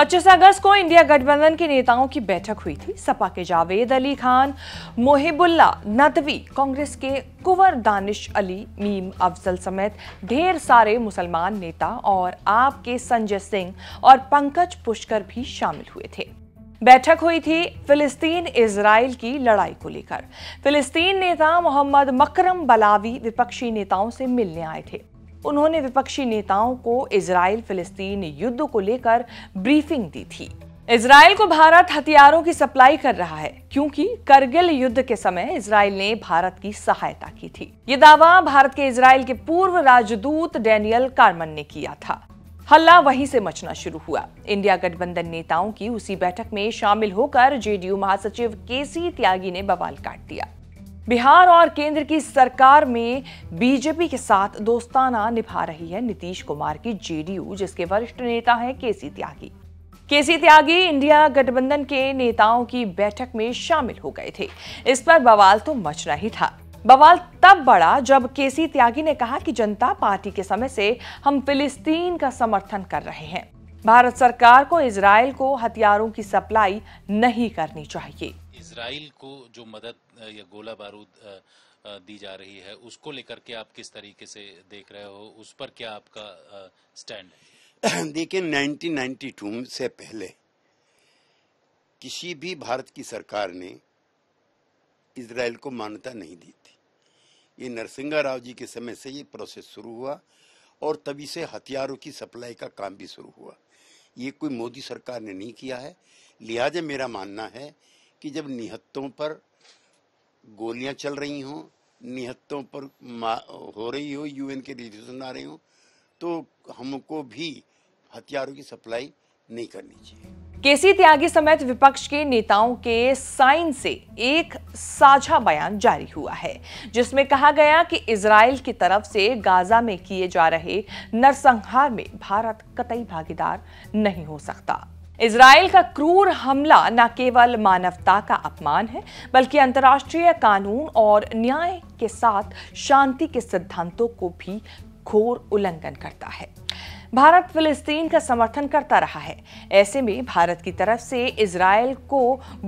25 अगस्त को इंडिया गठबंधन के नेताओं की बैठक हुई थी सपा के जावेद अली खान मोहिबुल्ला नदवी कांग्रेस के कुंवर दानिश अली मीम अफजल समेत ढेर सारे मुसलमान नेता और आपके संजय सिंह और पंकज पुष्कर भी शामिल हुए थे बैठक हुई थी फिलिस्तीन इसराइल की लड़ाई को लेकर फिलिस्तीन नेता मोहम्मद मकरम बलावी विपक्षी नेताओं से मिलने आए थे उन्होंने विपक्षी नेताओं को इसराइल फिलिस्तीन युद्ध को लेकर ब्रीफिंग दी थी इसराइल को भारत हथियारों की सप्लाई कर रहा है क्योंकि करगिल युद्ध के समय इसराइल ने भारत की सहायता की थी ये दावा भारत के इसराइल के पूर्व राजदूत डेनियल कार्मन ने किया था हल्ला वहीं से मचना शुरू हुआ इंडिया गठबंधन नेताओं की उसी बैठक में शामिल होकर जेडीयू महासचिव केसी त्यागी ने बवाल काट दिया बिहार और केंद्र की सरकार में बीजेपी के साथ दोस्ताना निभा रही है नीतीश कुमार की जेडीयू जिसके वरिष्ठ नेता हैं केसी त्यागी केसी त्यागी इंडिया गठबंधन के नेताओं की बैठक में शामिल हो गए थे इस पर बवाल तो मचना ही था बवाल तब बढ़ा जब केसी त्यागी ने कहा कि जनता पार्टी के समय से हम फिलिस्तीन का समर्थन कर रहे हैं भारत सरकार को इसराइल को हथियारों की सप्लाई नहीं करनी चाहिए इसराइल को जो मदद या गोला बारूद दी जा रही है उसको लेकर के आप किस तरीके से देख रहे हो उस पर क्या आपका स्टैंड है देखिए 1992 से पहले किसी भी भारत की सरकार ने इसराइल को मान्यता नहीं दी थी ये नरसिंगा राव जी के समय से ये प्रोसेस शुरू हुआ और तभी से हथियारों की सप्लाई का काम भी शुरू हुआ ये कोई मोदी सरकार ने नहीं किया है लिहाजा मेरा मानना है कि जब निहत्तों पर गोलियां चल रही हों निहत्तों पर हो रही हो यूएन के रिजोल्यूशन आ रहे हों तो हमको भी हथियारों की सप्लाई नहीं करनी चाहिए केसी त्यागी समेत विपक्ष के नेताओं के साइन से एक साझा बयान जारी हुआ है जिसमें कहा गया कि इसराइल की तरफ से गाजा में किए जा रहे नरसंहार में भारत कतई भागीदार नहीं हो सकता इसराइल का क्रूर हमला न केवल मानवता का अपमान है बल्कि अंतर्राष्ट्रीय कानून और न्याय के साथ शांति के सिद्धांतों को भी घोर उल्लंघन करता है भारत फिलिस्तीन का समर्थन करता रहा है ऐसे में भारत की तरफ से इसराइल को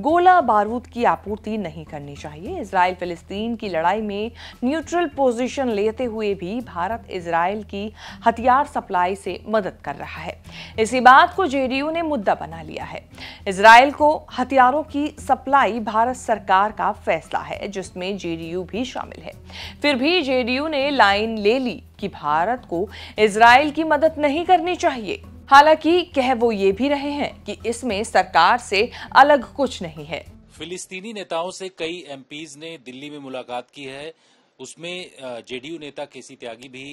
गोला बारूद की आपूर्ति नहीं करनी चाहिए इसराइल फिलिस्तीन की लड़ाई में न्यूट्रल पोजीशन लेते हुए भी भारत इसराइल की हथियार सप्लाई से मदद कर रहा है इसी बात को जेडीयू ने मुद्दा बना लिया है इसराइल को हथियारों की सप्लाई भारत सरकार का फैसला है जिसमें जेडीयू भी शामिल है फिर भी जेडीयू ने लाइन ले ली कि भारत को इसराइल की मदद नहीं करनी चाहिए हालांकि कह वो ये भी रहे हैं कि इसमें सरकार से अलग कुछ नहीं है फिलिस्तीनी नेताओं से कई एमपीज ने दिल्ली में मुलाकात की है उसमें जेडीयू नेता केसी त्यागी भी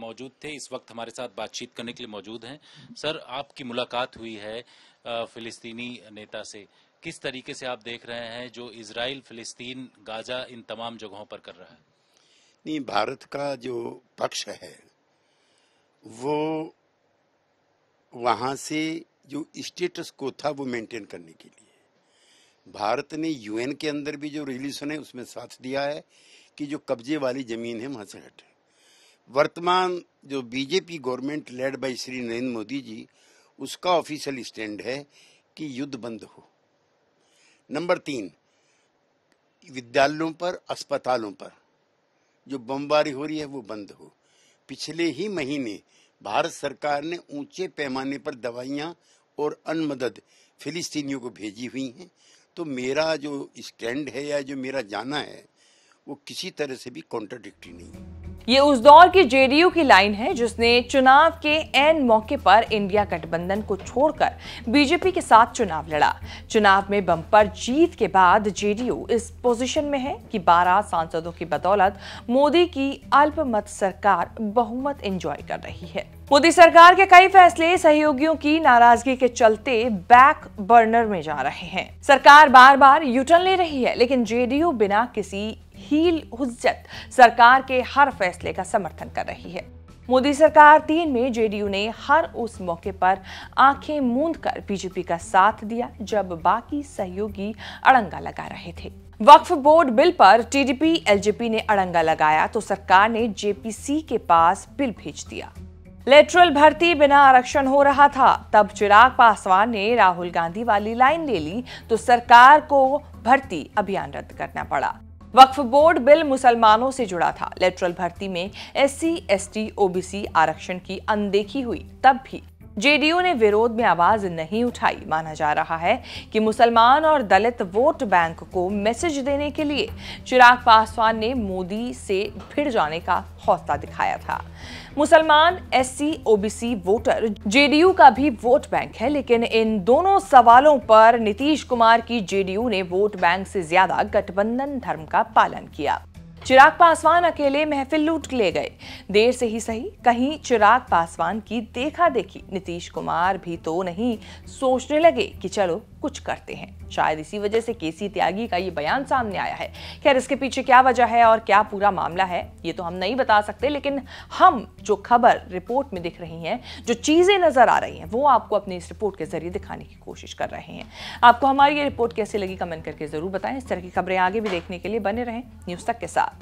मौजूद थे इस वक्त हमारे साथ बातचीत करने के लिए मौजूद हैं सर आपकी मुलाकात हुई है फिलिस्तीनी नेता से किस तरीके से आप देख रहे हैं जो इसराइल फिलिस्तीन गाजा इन तमाम जगहों पर कर रहा है नहीं भारत का जो पक्ष है वो वहाँ से जो स्टेटस को था वो मेंटेन करने के लिए भारत ने यूएन के अंदर भी जो रिलीशन है उसमें साथ दिया है कि जो कब्जे वाली जमीन है वहाँ से हटे वर्तमान जो BJP government led by Shri Narendra Modi ji उसका ऑफिशियल स्टैंड है कि युद्ध बंद हो नंबर तीन विद्यालयों पर अस्पतालों पर जो बमबारी हो रही है वो बंद हो पिछले ही महीने भारत सरकार ने ऊंचे पैमाने पर दवाइयां और अन मदद फिलिस्तीनियों को भेजी हुई हैं तो मेरा जो स्टैंड है या जो मेरा जाना है वो किसी तरह से भी कॉन्ट्राडिक्टी नहीं है ये उस दौर की जेडीयू की लाइन है जिसने चुनाव के एन मौके पर इंडिया गठबंधन को छोड़कर बीजेपी के साथ चुनाव लड़ा चुनाव में बम्पर जीत के बाद जेडीयू इस पोजीशन में है कि 12 सांसदों की बदौलत मोदी की अल्पमत सरकार बहुमत एंजॉय कर रही है मोदी सरकार के कई फैसले सहयोगियों की नाराजगी के चलते बैक बर्नर में जा रहे हैं सरकार बार बार यूटर्न ले रही है लेकिन जेडीयू बिना किसी हील हुज्जत सरकार के हर फैसले का समर्थन कर रही है मोदी सरकार तीन में जेडीयू ने हर उस मौके पर आंखें मूंद कर बीजेपी का साथ दिया जब बाकी सहयोगी अड़ंगा लगा रहे थे वक्फ बोर्ड बिल पर टीडीपी एलजेपी ने अड़ंगा लगाया तो सरकार ने जेपीसी के पास बिल भेज दिया लेटरल भर्ती बिना आरक्षण हो रहा था तब चिराग पासवान ने राहुल गांधी वाली लाइन ले ली तो सरकार को भर्ती अभियान रद्द करना पड़ा वक्फ बोर्ड बिल मुसलमानों से जुड़ा था लेटरल भर्ती में एससी, एसटी, ओबीसी आरक्षण की अनदेखी हुई तब भी जेडीयू ने विरोध में आवाज नहीं उठाई माना जा रहा है कि मुसलमान और दलित वोट बैंक को मैसेज देने के लिए चिराग पासवान ने मोदी से भिड़ जाने का हौसला दिखाया था मुसलमान एससी ओबीसी वोटर जेडीयू का भी वोट बैंक है लेकिन इन दोनों सवालों पर नीतीश कुमार की जेडीयू ने वोट बैंक से ज्यादा गठबंधन धर्म का पालन किया चिराग पासवान अकेले महफिल लूट ले गए देर से ही सही कहीं चिराग पासवान की देखा देखी नीतीश कुमार भी तो नहीं सोचने लगे कि चलो कुछ करते हैं शायद इसी वजह से केसी त्यागी का ये बयान सामने आया है खैर इसके पीछे क्या वजह है और क्या पूरा मामला है ये तो हम नहीं बता सकते लेकिन हम जो खबर रिपोर्ट में दिख रही है जो चीज़ें नज़र आ रही हैं वो आपको अपनी इस रिपोर्ट के जरिए दिखाने की कोशिश कर रहे हैं आपको हमारी ये रिपोर्ट कैसी लगी कमेंट करके ज़रूर बताएं इस तरह की खबरें आगे भी देखने के लिए बने रहें न्यूज़ तक के साथ